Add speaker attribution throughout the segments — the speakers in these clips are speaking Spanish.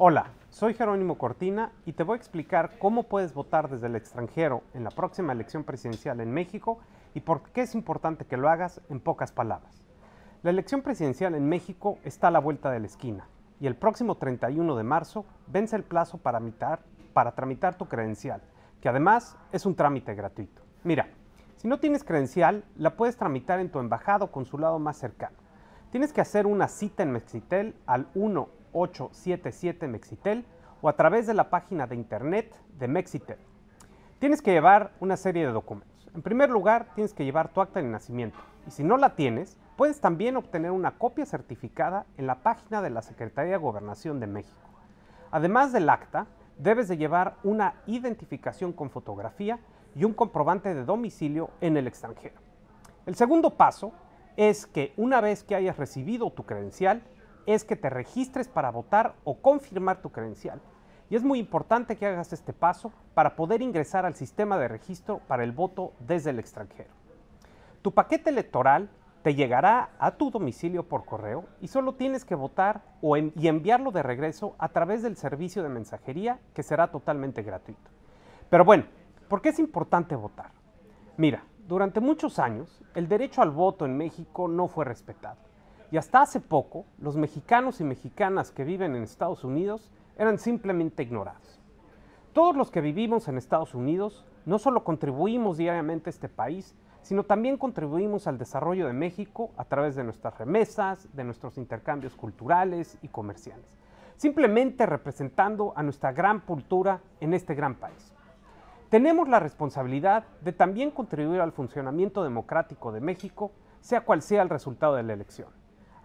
Speaker 1: Hola, soy Jerónimo Cortina y te voy a explicar cómo puedes votar desde el extranjero en la próxima elección presidencial en México y por qué es importante que lo hagas en pocas palabras. La elección presidencial en México está a la vuelta de la esquina y el próximo 31 de marzo vence el plazo para, para tramitar tu credencial, que además es un trámite gratuito. Mira, si no tienes credencial, la puedes tramitar en tu embajado o consulado más cercano. Tienes que hacer una cita en Mexitel al 1 877 Mexitel o a través de la página de internet de Mexitel. Tienes que llevar una serie de documentos. En primer lugar, tienes que llevar tu acta de nacimiento y si no la tienes, puedes también obtener una copia certificada en la página de la Secretaría de Gobernación de México. Además del acta, debes de llevar una identificación con fotografía y un comprobante de domicilio en el extranjero. El segundo paso es que una vez que hayas recibido tu credencial, es que te registres para votar o confirmar tu credencial. Y es muy importante que hagas este paso para poder ingresar al sistema de registro para el voto desde el extranjero. Tu paquete electoral te llegará a tu domicilio por correo y solo tienes que votar y enviarlo de regreso a través del servicio de mensajería que será totalmente gratuito. Pero bueno, ¿por qué es importante votar? Mira, durante muchos años el derecho al voto en México no fue respetado y hasta hace poco, los mexicanos y mexicanas que viven en Estados Unidos eran simplemente ignorados. Todos los que vivimos en Estados Unidos no solo contribuimos diariamente a este país, sino también contribuimos al desarrollo de México a través de nuestras remesas, de nuestros intercambios culturales y comerciales, simplemente representando a nuestra gran cultura en este gran país. Tenemos la responsabilidad de también contribuir al funcionamiento democrático de México, sea cual sea el resultado de la elección.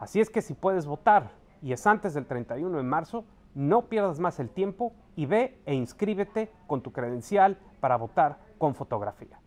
Speaker 1: Así es que si puedes votar y es antes del 31 de marzo, no pierdas más el tiempo y ve e inscríbete con tu credencial para votar con fotografía.